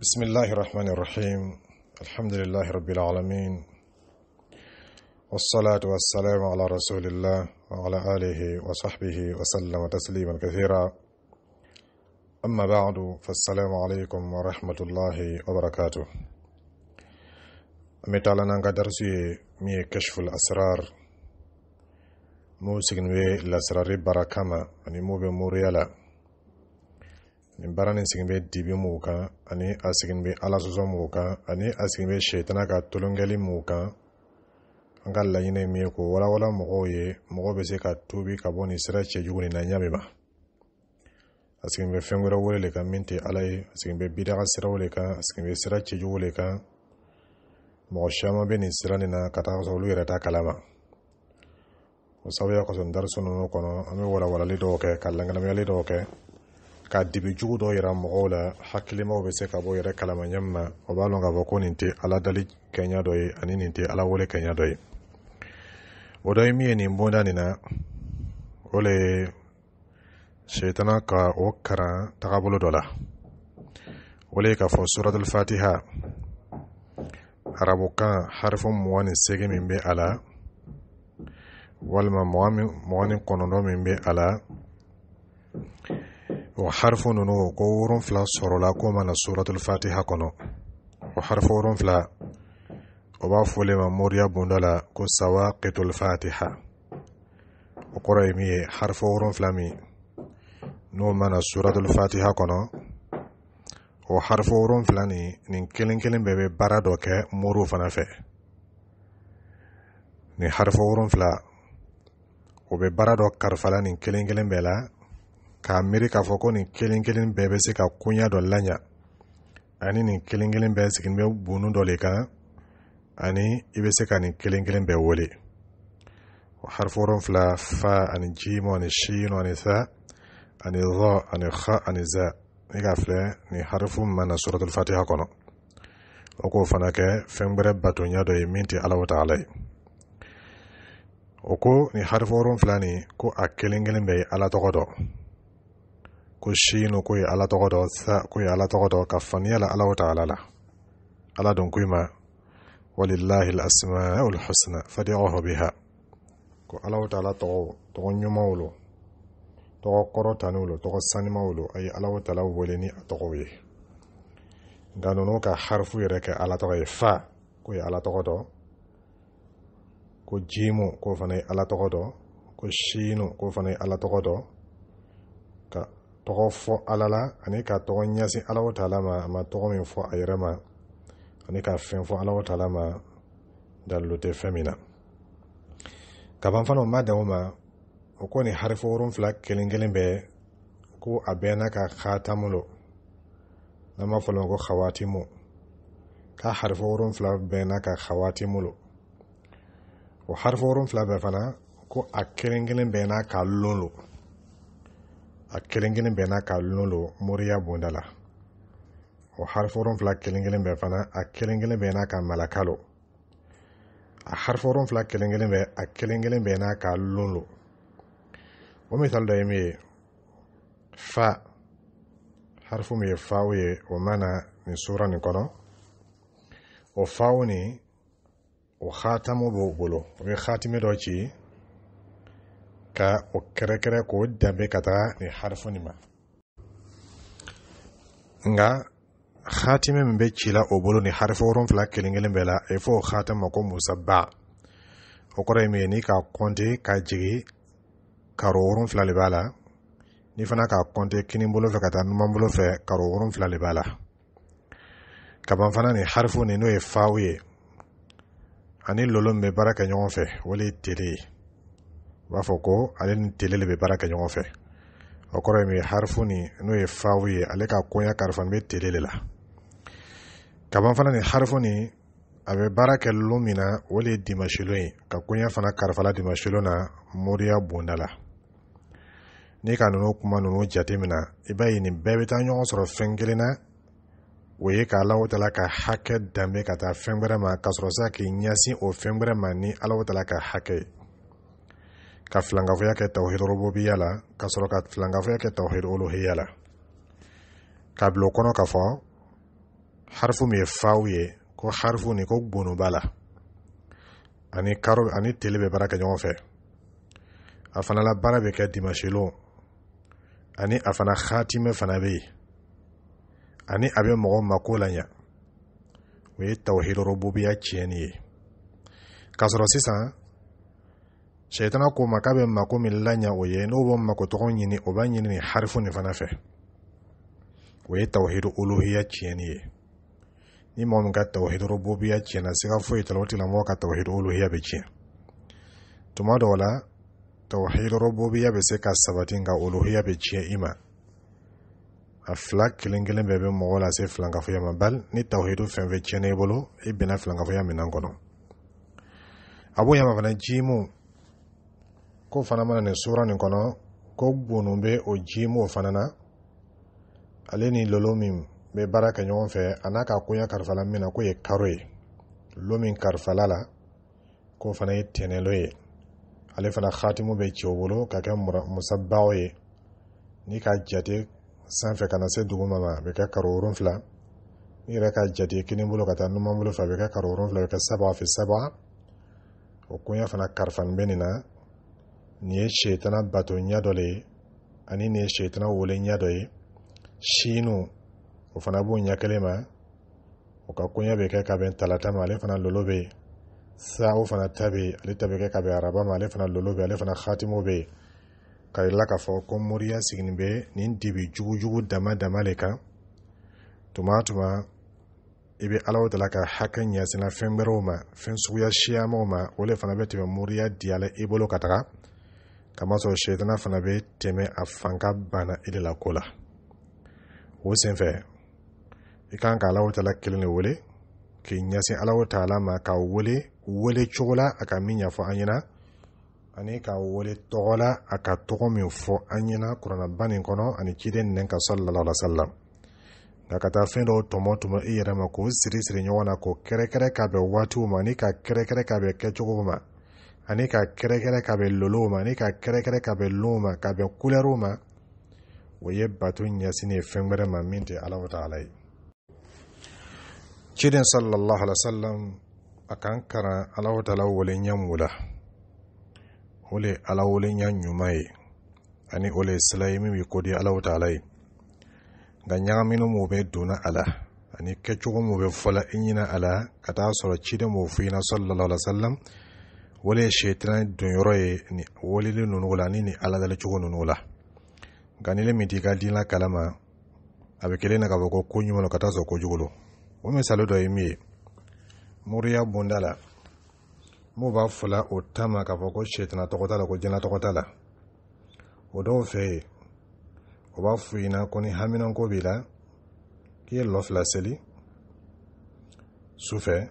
بسم الله الرحمن الرحيم الحمد لله رب العالمين والصلاة والسلام على رسول الله وعلى آله وصحبه وسلم تسليما كثيرا أما بعد فالسلام عليكم ورحمة الله وبركاته متالا نانغا درسي مي كشف الأسرار موسيقى الأسرار بركما يعني مو بموريالا nin baara nin sigin bɛ dibi mun kan ani a sigin bɛ ala sɔsɔ mun kan ani a sigin bɛ sɛtana ka tolonkɛli mun kan an ka laɲini ye min ye k'o walawala mɔgɔw ye mɔgɔ bɛ se ka tubi ka bɔ nin sira cɛjugu nin na ɲami ma a sigin bɛ fɛn wɛrɛ wele kan min tɛ ala ye a sigin bɛ bidaga siraw le kan a sigin bɛ sira cɛjugu le kan mɔgɔ caman bɛ nin sira nin na ka taa sɔrɔ olu yɛrɛ t'a kalama o sababuya kɔsɔn dariso ninnu kɔnɔ an bɛ walawalali dɔw kɛ ka lankanamiyali dɔw kɛ ka dibi jugu dɔ yira mɔgɔw la hakilimaw be se ka bɔ yɛrɛ kalamaɲɛ ma o b'a lɔn k'a fɔ ko nin tɛ ala dali kɛɲa dɔ ye ani nin tɛ ala wele kɛɲa dɔ ye o dɔ ye min ye nin bonda nin na o le ye setana ka o karan tagabolo dɔ la o le ye k'a fɔ suratul fatiha arabukan harifu mugan ni segin min be a la walima mugan ni kɔnɔntɔn min be a la o harifu ninnu ko wolonfila sɔrɔla ko mana suratul fatiha kɔnɔ o harifu wolonfila o b'a fɔ le ma moriya bonda la ko sawa ketul fatiha o kɔrɔ ye min ye harifu wolonfila min n'o mana suratul fatiha kɔnɔ o harifu wolonfila nin nin kelen kelen bɛɛ bɛ baara dɔ kɛ moriw fana fɛ nin harifu wolonfila o bɛ baara dɔ kalifala nin kelen kelen bɛɛ la k'a miiri k'a fɔ ko nin kelen kelen bɛɛ bɛ se ka koɲa dɔ laɲa ani nin kelen kelen bɛɛ sigin bɛ bunu dɔ le kan ani i bɛ se ka nin kelen kelen bɛɛ wele harifɔrɔn fila fa ani jimu ani shinu ani sa ani rɔ ani ha ani za ni ka filɛ nin harifu mana sɔrɔtul fatiha kɔnɔ o k'o fana kɛ fɛn wɛrɛ batoɲa dɔ ye min tɛ ala wata ala ye o ko nin harifɔrɔn fila nin ko a kelen kelen bɛ ye ala tɔgɔ dɔn ko shinu ko ala tɔgɔ dɔ sa ko ala tɔgɔ dɔ ka faniya la ala taala la ala don ko ma walillahi al-asma'u al-husna fad'uhu biha ko ala taala tɔgɔ tɔgɔ ɲumanw lo tɔgɔ kɔrɔtaniw lo tɔgɔ sanimaw lo a ye ala taala wele ni a tɔgɔw ye nka ninnu ka harifu yɛrɛ kɛ ala tɔgɔ ye fa ko ye ala tɔgɔ dɔ ko jimu ko fana ye ala tɔgɔ dɔ ko shinu ko fana ye ala tɔgɔ dɔ tɔgɔ fɔ ala la ani ka tɔgɔ ɲɛsin ala o taala ma a ma tɔgɔ min fɔ a yɛrɛ ma ani ka fɛn fɔ ala o taala ma dalilu tɛ fɛn min na kaban fana o ma dan o ma o ko nin harifo wolonfila kelen kelen bɛɛ ko a bɛɛ n'a ka khatamu lo n'an b'a fɔ o ma ko khawatimu k'a harifo wolonfila bɛɛ n'a ka khawatimu lo o harifo wolonfila bɛɛ fana ko a kelen kelen bɛɛ n'a ka lon lo a kelen kelen bɛɛ n'a ka lon don moriya bonda la o harifu fila kelen kelen bɛɛ fana a kelen kelen bɛɛ n'a ka malaka lo a harifu fila kelen kelen bɛɛ a kelen kelen bɛɛ n'a ka lon don o misali dɔ ye min ye fa harifu min ye faw ye o mana nin sura nin kɔnɔ o faw ni o hatamu b'o bolo o ye hatimi dɔ ci ka o kɛrɛkɛrɛ k'o danbe ka taga nin harifu nin ma nka hatimi min bɛ ci la o bolo ni harifu wolonfila kelen kelen bɛɛ la e fɔ o ma ko musa ba o kɔrɔ ye min ye ni ka kɔnte ka jigin karo wolonfila de b'a la ni fana ka kɔnte kini bolo fɛ ka taa numan bolo fɛ karo wolonfila de b'a la kaban fana ni harifu nin n'o ye faw ye ani lolo min bɛ baara kɛ ɲɔgɔn fɛ o de ye tere ye u b'a fɔ ko ale ni tele de bɛ baara kɛ ɲɔgɔn fɛ o kɔrɔ ye min ye ni n'o ye fawu ye ale ka koɲa kalifa nin tele de la kaban fana ni harifu ni a bɛ baara kɛ lon min na o de ye dimasilon ye ka koɲa fana kalifala dimasilon na moriya bonda la n'i ka ninnu kuma ninnu jate min i b'a ye nin bɛɛ bɛ taa ɲɔgɔn sɔrɔ fɛn kelen na o ye ka alaw tala ka hakɛ danbe ka taa fɛn wɛrɛ ma ka sɔrɔ sa k'i ɲɛsin o fɛn wɛrɛ ma ni alaw tala ka hakɛ ye ka filankafoya kɛ tawhid rububiya la ka sɔrɔ ka filankafoya kɛ tawhid uluhiya la ka bila o kɔnɔ ka fɔ harifu min ye faw ye ko harifu ni ko gbonu b'a la ani karo ani tele bɛ baara kɛ ɲɔgɔn fɛ a fana la baara bɛ kɛ dimasilo ani a fana hatimɛ fana bɛ yen ani a bɛ mɔgɔ mako la ɲa o ye tawhid rububiya tiɲɛni ye k'a sɔrɔ sisan sɛitana ko ma k'a bɛ mako min laɲa o ye n'o b'o mako tɔgɔ ɲini o b'a ɲini nin harifu nin fana fɛ o ye tawhidu uluhiya tiɲɛni ye ni mɔgɔ min ka tawhidu rububiya tiɲɛna siga foyi t'a la o tigilamɔgɔ ka tawhidu uluhiya bɛ tiɲɛ tuma dɔw la tawhidu rububiya bɛ se ka sabati nka uluhiya bɛ tiɲɛ i ma a fila kelen kelen bɛɛ bɛ mɔgɔ lase filankafoya ma bali ni tawhidu fɛn fɛn tiɲɛna i bolo i bɛnna filankafoya minɛn kɔnɔ a b'o yama fana jimu ko fana mana nin sura nin kɔnɔ ko gbonu be o ji fana na ale ni lolo min bɛ baara kɛ ɲɔgɔn fɛ a n'a ka koɲa karifala min na k'o ye karo ye lo min karifala la k'o fana ye tɛnɛlo ye ale fana khatimu be cɛw bolo ka kɛ musabaw ye ni ka jate sanfɛ ka na se dugu mama be bɛ kɛ karo wolonfila i yɛrɛ ka jate kini bolo ka taa numan bolo fɛ a bɛ kɛ karo wolonfila bɛ kɛ saba fɛ saba o koɲa fana karifani bɛ nin na nin ye shetana bato ɲɛ dɔ le ye ani nin ye shetana wole ɲɛ dɔ ye sinu o fana b'o ɲɛ kelen ma o ka koɲɛ bɛ kɛ ka bɛn talata ma ale fana lolo be sa sao fana ta bɛ ale ta bɛ kɛ ka bɛn araba ma ale fana lolo be ale fana hatimo be yen ka yirala k'a fɔ ko moriya sigilen bɛ nin dibi jugujugu dama dama le kan tuma tuma i bɛ alaw dala ka hakɛ ɲɛsina fɛn ma fɛn suguya siyamaw ma o le fana be tɛmɛ moriya diyala i bolo ka taga kamasɔrɔ sɛtana fana be tɛmɛ a fanga banna i la ko la o senfɛ i kan ka alaw taala kelen de wele k'i ɲɛsin alaw taala ma k'a wele wele cogo la a ka min ɲɛfɔ an ɲɛna ani k'a wele tɔgɔ la a ka tɔgɔ min fɔ an ɲɛna kuranaba kɔnɔ ani ciden nɛn ka sɔlala wasalam nka ka taa fɛn dɔw tɔmɔ tɔmɔ i yɛrɛ ma k'o siri siri ɲɔgɔn na k'o kɛrɛkɛrɛ ka bɛn waatiw ma ani ka kɛrɛkɛrɛ ka bɛn kɛcogo ma ani ka kɛrɛkɛrɛ ka bɛn lolow ma ani ka kɛrɛkɛrɛ ka bɛn lunw ma ka bɛn kulɛriw ma o ye bato ɲɛsini ye fɛn ma min tɛ alahu taala ye ciden sallallahu alaihi wasallam a kan karan alahu taala wale mu la o le ala wale ɲuman ye ani o le ye ye min bɛ ko alahu taala ye nka ɲagaminen mu bɛ donna a la ani kɛcogo mu bɛ fɔla i ɲɛna a la ka taa sɔrɔ ciden m'o f'i ɲɛna sallallahu alaihi wasallam wale shetani dunyoro donyɔrɔ ye ni waleli nunugu la ni ni aladalicogo nunugu la nka ni le min t'i ka dinla kalama a be kelen na k'a fɔ ko ko ɲuman lo ka taa sɔrɔ kojugu lo o misali dɔ ye min ye moriya bonda la m'u b'a fɔla o tama k'a fɔ ko seitanɛ tɔgɔ t'a la ko jɛna tɔgɔ t'a la o dɔw fɛ ye o b'a fɔ ɲina ko ni haminanko b'i la k'i ye lɔ fila seli sufɛ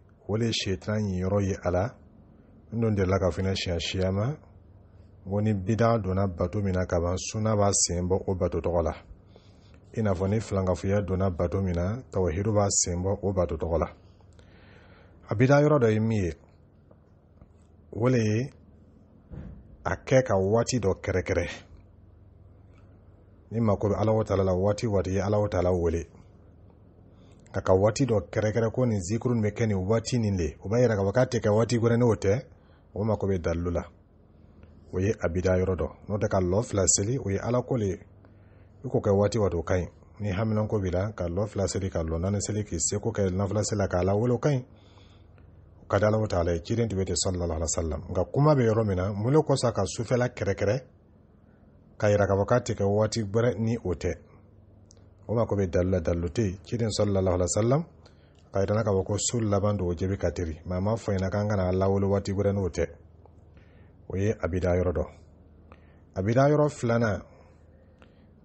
o de ye sitan yen yɔrɔ ye a la n don delila ka fina siɲɛ siya ma ko ni bida donna bato min na kaban suna b'a sen bɔ o bato tɔgɔ la i n'a fɔ ni filankafoya donna bato min na tawahidu b'a sen bɔ o bato tɔgɔ la a bida yɔrɔ dɔ ye min ye o le ye a kɛ ka waati dɔ kɛrɛkɛrɛ ni mako bɛ ala la waati waati ye ala wele nka ka waati dɔ kɛrɛkɛrɛ ko nin zikuru bɛ kɛ nin waati nin de o b'a yira k'a fɔ k'a tɛ kɛ waati wɛrɛ n'o tɛ o mako bɛ dalilu la o ye abida yɔrɔ dɔ n'o tɛ ka lɔ fila seli o ye ala ko le i k'o kɛ waati waati ka ɲi ni haminanko b'i la ka lɔ fila seli ka lɔ naani seli k'i seko kɛ nafila seli la k'a lawale o ka ɲi o ka di ala ta ye ciden tun bɛ ten sallallahu alaihi wasallam nka kuma bɛ yɔrɔ min na mun le kɔsa ka sufɛla kɛrɛkɛrɛ k'a yira k'a fɔ k'a tɛ kɛ waati wɛrɛ ni o tɛ woma ko ɓe dalla dallute ciɗen sallallahu alih w sallam kayitana ka fɔ ko sul laban do o jɛbi ka ma fɔ ɲɛna k'an kana lawolo waati wɛrɛ n'o tɛ o ye abida yɔrɔ dɔ abida yɔrɔ filanan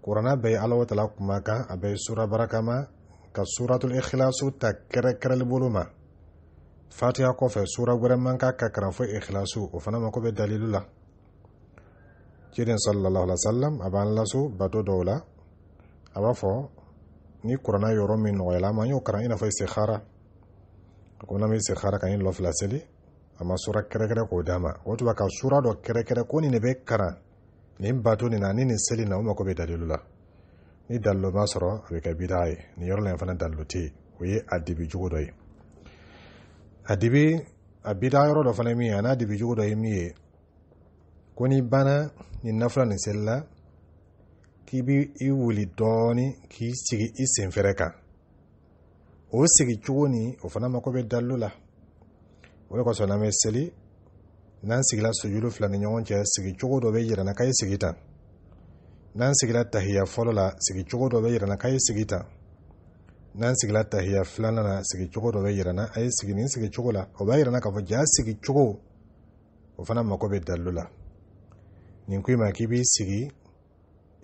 kurana bɛɛ ye ala watala kuma kan a sura barakama ka suratul ikhlasu ta kɛrɛkɛrɛli bolo ma fatiya kɔfɛ sura wɛrɛ man ka ka karan fo ikhlasu o fana dalilu la ciden sallallahu alaihi wasallam a b'an laso bato dɔw la a b'a fɔ ni kuranna yɔrɔ min nɔgɔyala ma an y'o kalan i n'a fɔ istikhara a ko n'an bɛ istikhara ka nin lɔfila seli a ma sura kɛrɛkɛrɛ k'o d'a ma o tuma ka sura dɔ kɛrɛkɛrɛ ko nin de bɛ kalan nin bato nin na ni nin seli na o mago bɛ dalilu la ni dalilu ma sɔrɔ a bɛ kɛ bidaa ye nin yɔrɔ la in fana dalilu tɛ yen o ye a dibi jugu dɔ ye a dibi a bidaa yɔrɔ dɔ fana ye min ye a n'a dibi jugu dɔ ye min ye ko ni banna nin nafila nin selila k'i bi i wuli dɔɔnin k'i sigi i senfɛrɛ kan o sigi cogo ni o fana mako bɛ dalilu la o de kosɔn n'an bɛ seli n'an sigila sojudu fila ni ɲɔgɔn cɛ sigi cogo dɔ bɛ yirana k'a ye sigi tan n'an sigila tahiya fɔlɔ la sigi cogo dɔ bɛ yirana k'a ye sigi tan n'an sigila tahiya filanan na sigi cogo dɔ bɛ yirana a ye sigi nin sigi cogo la o b'a yirana k'a fɔ ja sigi cogo o fana mako bɛ dalilu la nin ko in ma k'i b'i sigi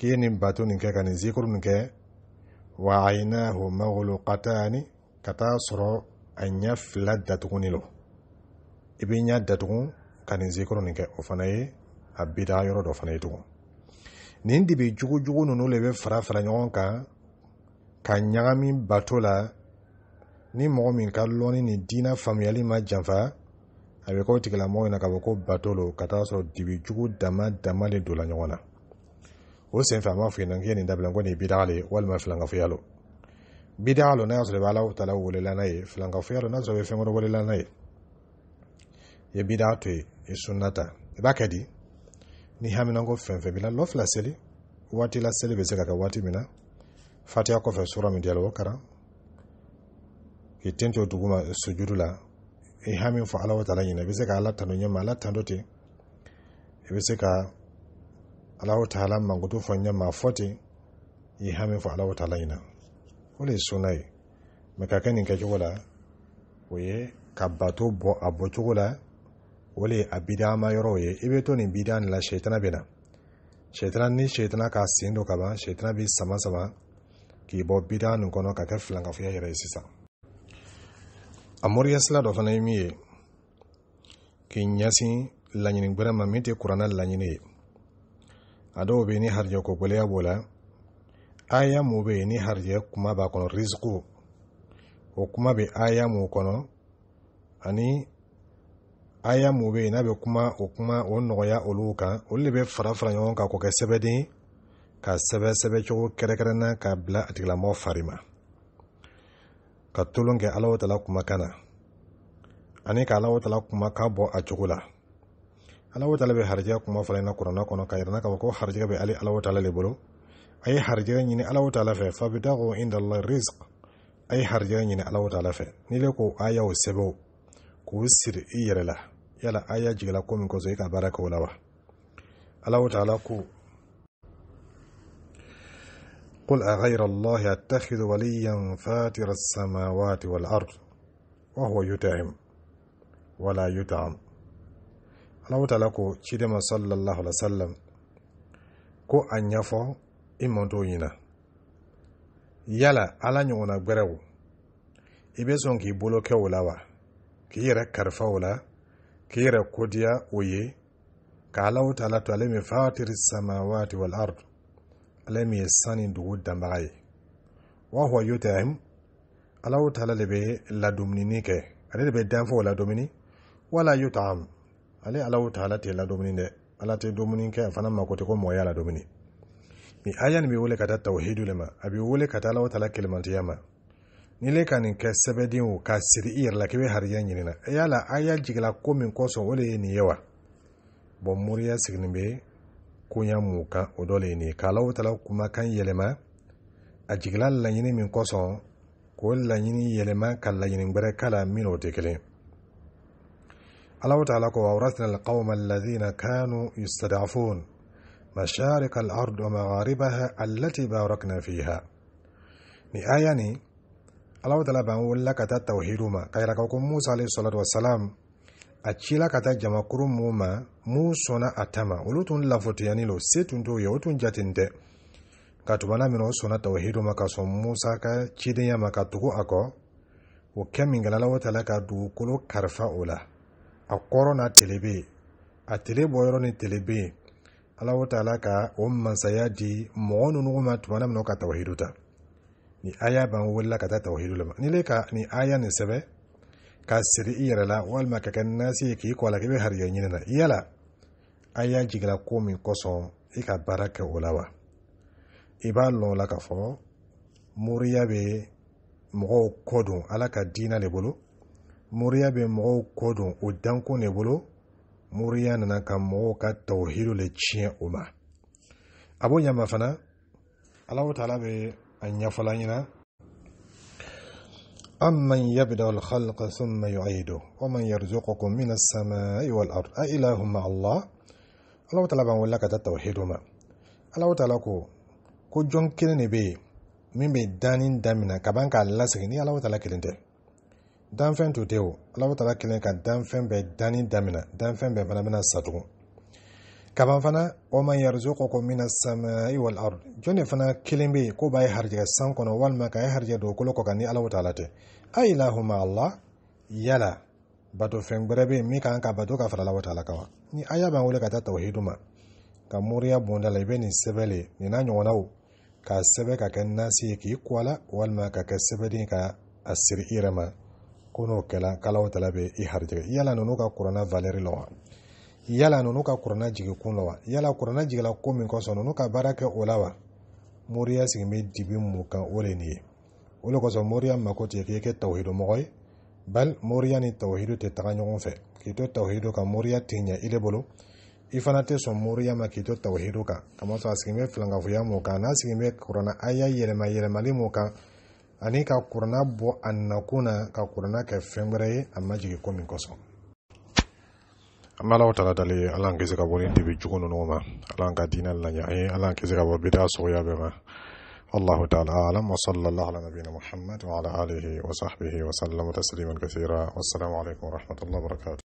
k'i ye nin bato nin kɛ ka nin zikuru nin kɛ wa aynahu maghluqatani ka taa sɔrɔ a ɲɛ fila datuguni lo i b'i ɲɛ datugu ka nin zikuru nin kɛ o fana ye a bida yɔrɔ dɔ fana ye tugun nin dibi jugu jugu ninnu le bɛ fara fara ɲɔgɔn kan ka ɲagami bato la ni mɔgɔ min ka lɔni ni diina faamuyali ma janfa a bɛ k'o tigilamɔgɔ ɲɛna k'a fɔ ko bato lo ka taa sɔrɔ dibi jugu dama dama le donna ɲɔgɔn na o sen fɛ an b'a fɔ ɲɛna k'i ye nin dabila ko nin ye bidaa le ye walima filankafoya lo bidaa lo n'a y'a sɔrɔ i bɛ ala taala welela n'a ye filankafoya lo n'a sɔrɔ i bɛ fɛn wɛrɛ welela n'a ye i ye bidaa to yen i ye sunna ta i b'a kɛ di ni haminanko fɛn fɛn b'i la lɔ fila seli waati la seli bɛ se ka kɛ waati min na fatiya kɔfɛ sura min diyala o kalan k'i ten to duguma sujudu la i hami fɔ ala taala ɲinɛ i bɛ se ka ala tanu ɲɛma ala tanto ten i bɛ se ka alawo taala mankutu fo ɲɛ maa fɔ i hami fɔ alawo taala ɲina o le ye ye mɛ ka kɛ nin kɛcogo la o ye ka bato bɔ a bɔcogo la o le ye a bidama yɔrɔw ye i bɛ to nin bida nin la sɛtana bɛ na sɛtana ni sɛtana k'a sen don ka ban sɛtana b'i sama sama k'i bɔ bida nin kɔnɔ ka kɛ filankafoya yɛrɛ ye sisan a moriya sira dɔ fana ye min ye k'i ɲɛsin laɲini gbɛrɛ ma min tɛ kuranna laɲini ye a dɔw bɛ ni harijɛ ko gɛlɛya b'o la aya mun bɛ ni harijɛ kuma b'a kɔnɔ riziku o kuma bɛ aya mun kɔnɔ ani aya mun bɛ n'a bɛ kuma o kuma o nɔgɔya olu kan olu de bɛ fara fara ɲɔgɔn kan k'o kɛ sɛbɛden ka sɛbɛ cogo kɛrɛnkɛrɛnna k'a bila a tigilamɔgɔ fari ma ka tolon kɛ kuma tala kumakan na ani ka alaw kuma ka bɔ a cogo la ala wo tala bɛ harijɛgɛ kuma fɔla ina kuranna kɔnɔ ka yirana k'a ko harijɛgɛ be ali ala wo tala le bolo ay ye harijɛgɛ ɲini ala wo tala fɛ inda allah rizq ay ye harijɛgɛ ɲini ala wo tala fɛ ni le ko ayaw sɛbɛw k'u siri i yɛrɛ la yala aya jigila ko min ko i ka baara kɛ wa ala wo tala ko قل أغير الله أتخذ وليا فاتر السماوات والأرض وهو يتعم ولا يتعم alaw tala ko cidema sallallahu alaihi wasallam ko a ɲɛfɔ i mɔntɔw ɲina yala ala ɲɔgɔnna gbɛrɛw i bɛ sɔn k'i bolo kɛ o la wa k'i yɛrɛ karifa o la k'i yɛrɛ kodiya o ye ka alaw tala to ale min fatiri samawati wal ard ale min ye sanni dugu danbaga ye wa huwa yutahim alaw tala de bɛ ladumunini kɛ ale de bɛ danfɔ o ladomini wala yutaham ale ala ta ala tɛ ladomuni dɛ ala tɛ domuni kɛ a fana mako tɛ ko mɔgɔ y'a ladomuni nin aya nin bɛ wele ka taa tawhidu le ma a bɛ wele ka taa alaw ta la kɛlɛmantiya ma ni le ka nin kɛ sɛbɛden o ka siri i yɛrɛ la k'i bɛ hariya ɲinina e y'a la aya jigila ko min kosɔn o de ye nin ye wa bɔn moriya sigilen bɛ koɲa mun kan o dɔ le ye nin ye k'alaw ta la kumakan yɛlɛma a jigila laɲini min kosɔn k'o laɲini yɛlɛma ka laɲini wɛrɛ k'a la min o tɛ kelen ye Allah Ta'ala kwa waurathna alqauma alladhina kanu yustad'afun masharik al-ard wa magharibaha allati barakna fiha ni aya ni Allah Ta'ala ban wala kata tauhiduma kayra ka kun Musa alayhi salatu wassalam acila kata jamakuru mu ma mu sɔnna a tama olu tun lafotiyani t'o ye o tun jaten tɛ ka ma ka sɔn musa ka cidenya ma ka tugu a kɔ o kɛ ka dugukolo karifa o a kɔrɔ n'a tele bɛ yen a tele bɔyɔrɔ ni tele bɛ yen ala taala ka o mansaya di mɔgɔ ninnu ma tuma min ka tawahidu ta ni aya b'an wulila ka taa tawahidu la ni ne ka nin aya nin sɛbɛ ka siri i yɛrɛ la walima ka kɛ nasi ye k'i kɔ la k'i bɛ hariya ɲini na yala a y'a ko min kɔsɔn i ka baara kɛ o la wa i b'a lɔn la k'a fɔ moriya bɛ mɔgɔw kɔ don ala ka diinɛ le bolo موريا bɛ mɔgɔw kɔ don o dankun de bolo moriya nana ka mɔgɔw اوما ابو le tiɲɛ الله تعالى بي b'o ɲama أمن يبدأ الخلق ثم يعيده ومن يرزقكم من السماء والأرض أإله مع الله الله تعالى بان ولك التوحيد ما الله تعالى كو كو جون كيني بي مين بي دانين دامنا كبان كالله سكني الله تعالى كيرني danfɛn tun tɛ o alahu taala kelen ka danfɛn bɛɛ danni damina danfɛn bɛɛ fana bɛna satugu kaban fana waman yarzuqukum min as-samai jɔn de fana kelen bɛ yen ko b'a ye harijɛ san kɔnɔ walima k'a ye harijɛ dugukolo kɔ kan ni alahu taala tɛ a ilahu ma allah yala bato fɛn wɛrɛ bɛ min kan ka bato ka fara alahu taala kan wa ni aya b'an wele ka taa tawhidu ma ka moriya bonda la i bɛ nin sɛbɛn le nin n'a ɲɔgɔnnaw k'a sɛbɛn ka kɛ nasi ye k'i kɔ walima ka kɛ sɛbɛden ka a siri i yɛrɛ ma ko n'o kɛla k'alaw tala bɛ i harijɛgɛ yala ninnu ka kuranna valɛri la wa yala ninnu ka kuranna jigin kun la wa yala kuranna jigila ko min kosɔn ninnu ka baara kɛ o la wa moriya sigilen bɛ dibi mun kan o de ye nin ye o de kosɔn moriya mako tɛ k'i kɛ tawhidimɔgɔ ye bali moriya ni tawhidu tɛ taga ɲɔgɔn fɛ k'i to tawhidu kan moriya tɛ ɲɛ i de bolo i fana tɛ sɔn moriya ma k'i to tawhidu kan kamasɔrɔ a sigilen bɛ filankafoya mun kan n'a sigilen bɛ kuranna a y'a yɛlɛma yɛlɛmali mun kan ani ka kurana bɔ a nakun na ka kurana kɛ fɛn wɛrɛ ye a ma jigin ko min kosɔn an bɛ alaw tala dali ala an kisi ka bɔ nin dibi cogo ninnu ma ala an ka diinɛ laɲɛ an ye ala an kisi ka bɔ bidaa sogoya bɛɛ ma والله تعالى أعلم وصلى الله على نبينا محمد وعلى آله وصحبه وسلم تسليما كثيرا والسلام عليكم ورحمة الله وبركاته